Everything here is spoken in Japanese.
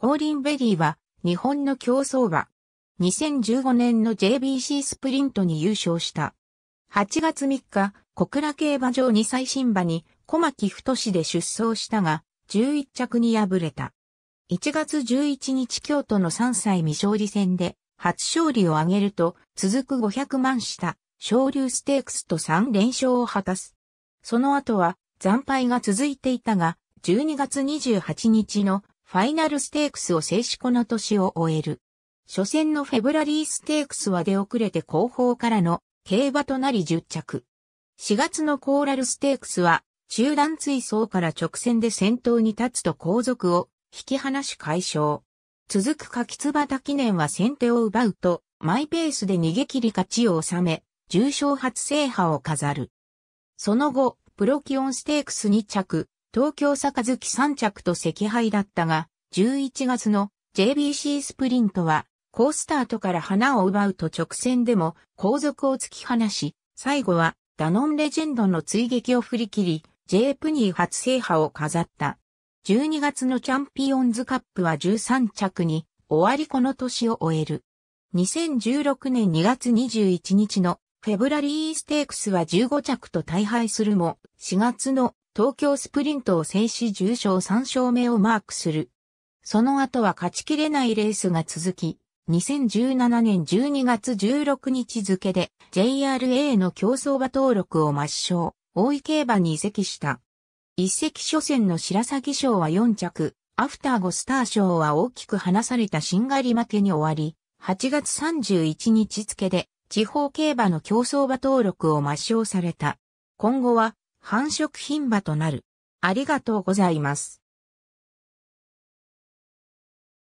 コーリン・ベリーは日本の競争馬。2015年の JBC スプリントに優勝した。8月3日、小倉競馬場2歳新馬に小牧太で出走したが、11着に敗れた。1月11日京都の3歳未勝利戦で初勝利を挙げると、続く500万下、昇竜ステークスと3連勝を果たす。その後は惨敗が続いていたが、12月28日のファイナルステークスを制止この年を終える。初戦のフェブラリーステークスは出遅れて後方からの競馬となり10着。4月のコーラルステークスは中断追走から直線で先頭に立つと後続を引き離し解消。続く柿椿記念は先手を奪うとマイペースで逃げ切り勝ちを収め、重賞初制覇を飾る。その後、プロキオンステークス2着、東京坂月3着と赤敗だったが、11月の JBC スプリントは、ースタートから花を奪うと直線でも後続を突き放し、最後はダノンレジェンドの追撃を振り切り、J プニー初制覇を飾った。12月のチャンピオンズカップは13着に終わりこの年を終える。2016年2月21日のフェブラリーステークスは15着と大敗するも、4月の東京スプリントを制し重賞3勝目をマークする。その後は勝ちきれないレースが続き、2017年12月16日付で JRA の競走馬登録を抹消、大井競馬に移籍した。一席初戦の白鷺賞は4着、アフター5スター賞は大きく離されたしんがり負けに終わり、8月31日付で地方競馬の競走馬登録を抹消された。今後は繁殖牝馬となる。ありがとうございます。